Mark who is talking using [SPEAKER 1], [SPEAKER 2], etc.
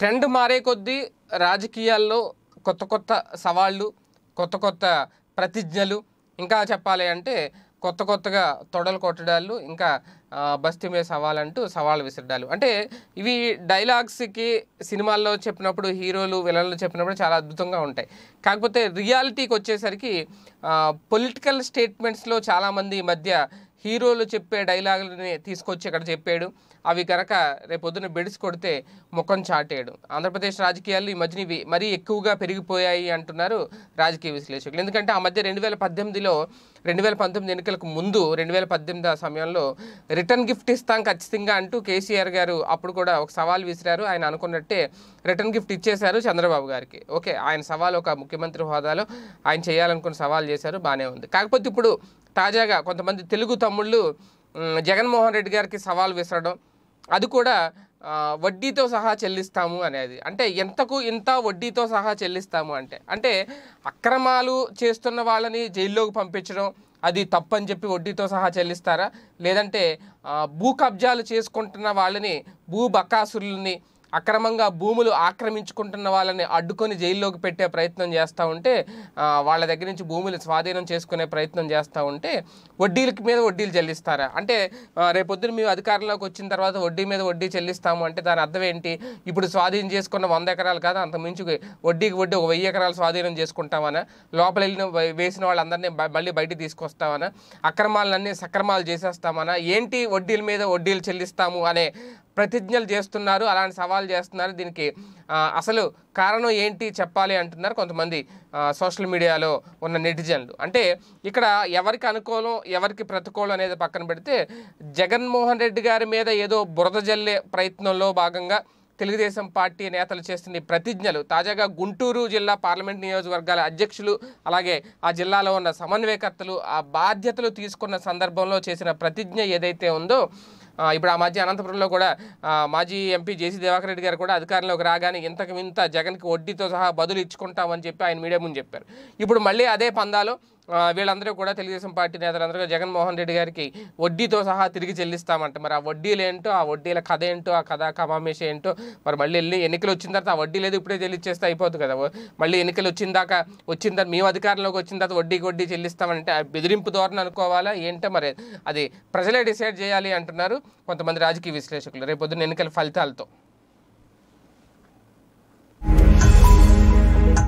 [SPEAKER 1] trend మారే కొద్దీ రాజకీయాల్లో కొత్త కొత్త సవాళ్ళు కొత్త కొత్త ప్రతిజ్ఞలు ఇంకా చెప్పాలి అంటే కొత్త కొత్తగా తొడలు కొట్టడాలు ఇంకా బస్తిమే సవాల్ అంటూ సవాళ్ళు విసిరడాలు అంటే ఇవి డైలాగ్స్కి సినిమాల్లో చెప్పినప్పుడు హీరోలు విలన్లు చెప్పినప్పుడు చాలా అద్భుతంగా ఉంటాయి కాకపోతే రియాలిటీకి వచ్చేసరికి పొలిటికల్ స్టేట్మెంట్స్లో చాలామంది ఈ మధ్య హీరోలు చెప్పే డైలాగులని తీసుకొచ్చి ఇక్కడ చెప్పాడు అవి కనుక రేపొద్దున బెడిసి కొడితే ముఖం చాటేయడం ఆంధ్రప్రదేశ్ రాజకీయాలు ఈ మధ్యన ఇవి మరీ ఎక్కువగా పెరిగిపోయాయి అంటున్నారు రాజకీయ విశ్లేషకులు ఎందుకంటే ఆ మధ్య రెండు వేల పద్దెనిమిదిలో రెండు వేల పంతొమ్మిది ఎన్నికలకు ముందు రెండు వేల పద్దెనిమిది సమయంలో రిటర్న్ గిఫ్ట్ ఇస్తాం ఖచ్చితంగా అంటూ కేసీఆర్ గారు అప్పుడు కూడా ఒక సవాల్ విసిరారు ఆయన అనుకున్నట్టే రిటర్న్ గిఫ్ట్ ఇచ్చేశారు చంద్రబాబు గారికి ఓకే ఆయన సవాల్ ఒక ముఖ్యమంత్రి హోదాలో ఆయన చేయాలనుకున్న సవాల్ చేశారు బాగానే ఉంది కాకపోతే ఇప్పుడు తాజాగా కొంతమంది తెలుగు తమ్ముళ్ళు జగన్మోహన్ రెడ్డి గారికి సవాల్ విసరడం అది కూడా వడ్డీతో సహా చెల్లిస్తాము అనేది అంటే ఎంతకు ఇంత వడ్డీతో సహా చెల్లిస్తాము అంటే అంటే అక్రమాలు చేస్తున్న వాళ్ళని జైల్లోకి పంపించడం అది తప్పని చెప్పి వడ్డీతో సహా చెల్లిస్తారా లేదంటే భూ కబ్జాలు చేసుకుంటున్న వాళ్ళని భూ బకాసుల్ని అక్రమంగా భూములు ఆక్రమించుకుంటున్న వాళ్ళని అడ్డుకొని జైల్లోకి పెట్టే ప్రయత్నం చేస్తూ ఉంటే వాళ్ళ దగ్గర నుంచి భూములు స్వాధీనం చేసుకునే ప్రయత్నం చేస్తూ ఉంటే వడ్డీలకి మీద వడ్డీలు చెల్లిస్తారా అంటే రేపొద్దున మేము అధికారంలోకి వచ్చిన తర్వాత వడ్డీ మీద వడ్డీ చెల్లిస్తాము అంటే దాని అర్థం ఏంటి ఇప్పుడు స్వాధీనం చేసుకున్న వంద ఎకరాలు కాదు అంత మించి వడ్డీకి వడ్డీ ఒక వెయ్యి ఎకరాలు స్వాధీనం చేసుకుంటామనా లోపల వెళ్ళిన వేసిన వాళ్ళందరినీ మళ్ళీ బయటికి తీసుకొస్తామనా అక్రమాలన్నీ సక్రమాలు చేసేస్తామనా ఏంటి వడ్డీల మీద వడ్డీలు చెల్లిస్తాము అనే ప్రతిజ్ఞలు చేస్తున్నారు అలాంటి సవాల్ చేస్తున్నారు దీనికి అసలు కారణం ఏంటి చెప్పాలి అంటున్నారు కొంతమంది సోషల్ మీడియాలో ఉన్న నెటిజన్లు అంటే ఇక్కడ ఎవరికి అనుకూలం ఎవరికి ప్రతికూలం అనేది పక్కన పెడితే జగన్మోహన్ రెడ్డి గారి మీద ఏదో బురద జల్లే ప్రయత్నంలో భాగంగా తెలుగుదేశం పార్టీ నేతలు చేస్తున్న ప్రతిజ్ఞలు తాజాగా గుంటూరు జిల్లా పార్లమెంట్ నియోజకవర్గాల అధ్యక్షులు అలాగే ఆ జిల్లాలో ఉన్న సమన్వయకర్తలు ఆ బాధ్యతలు తీసుకున్న సందర్భంలో చేసిన ప్రతిజ్ఞ ఏదైతే ఉందో ఇప్పుడు ఆ మధ్య అనంతపురంలో కూడా మాజీ ఎంపీ జేసీ దేవాకర్ రెడ్డి గారు కూడా అధికారంలోకి రాగానే ఇంతకు ఇంత జగన్కి వడ్డీతో సహా బదులు ఇచ్చుకుంటామని చెప్పి ఆయన మీడియా ముందు చెప్పారు ఇప్పుడు మళ్ళీ అదే పందాలో వీళ్ళందరూ కూడా తెలుగుదేశం పార్టీ నేతలందరూ జగన్మోహన్ రెడ్డి గారికి వడ్డీతో సహా తిరిగి చెల్లిస్తామంట మరి ఆ వడ్డీలు ఏంటో ఆ వడ్డీల కథ ఏంటో ఆ కథ కమామేష ఏంటో మరి మళ్ళీ వెళ్ళి ఎన్నికలు వచ్చిన తర్వాత ఆ వడ్డీ లేదు ఇప్పుడే చెల్లించేస్తే అయిపోతుంది కదా మళ్ళీ ఎన్నికలు వచ్చిన దాకా వచ్చిన తర్వాత మేము అధికారంలోకి వచ్చిన తర్వాత వడ్డీకి వడ్డీ చెల్లిస్తామంటే బెదిరింపు ధోరణి అనుకోవాలా ఏంటో మరి అది ప్రజలే డిసైడ్ చేయాలి అంటున్నారు కొంతమంది రాజకీయ విశ్లేషకులు రేపొద్దున ఎన్నికల ఫలితాలతో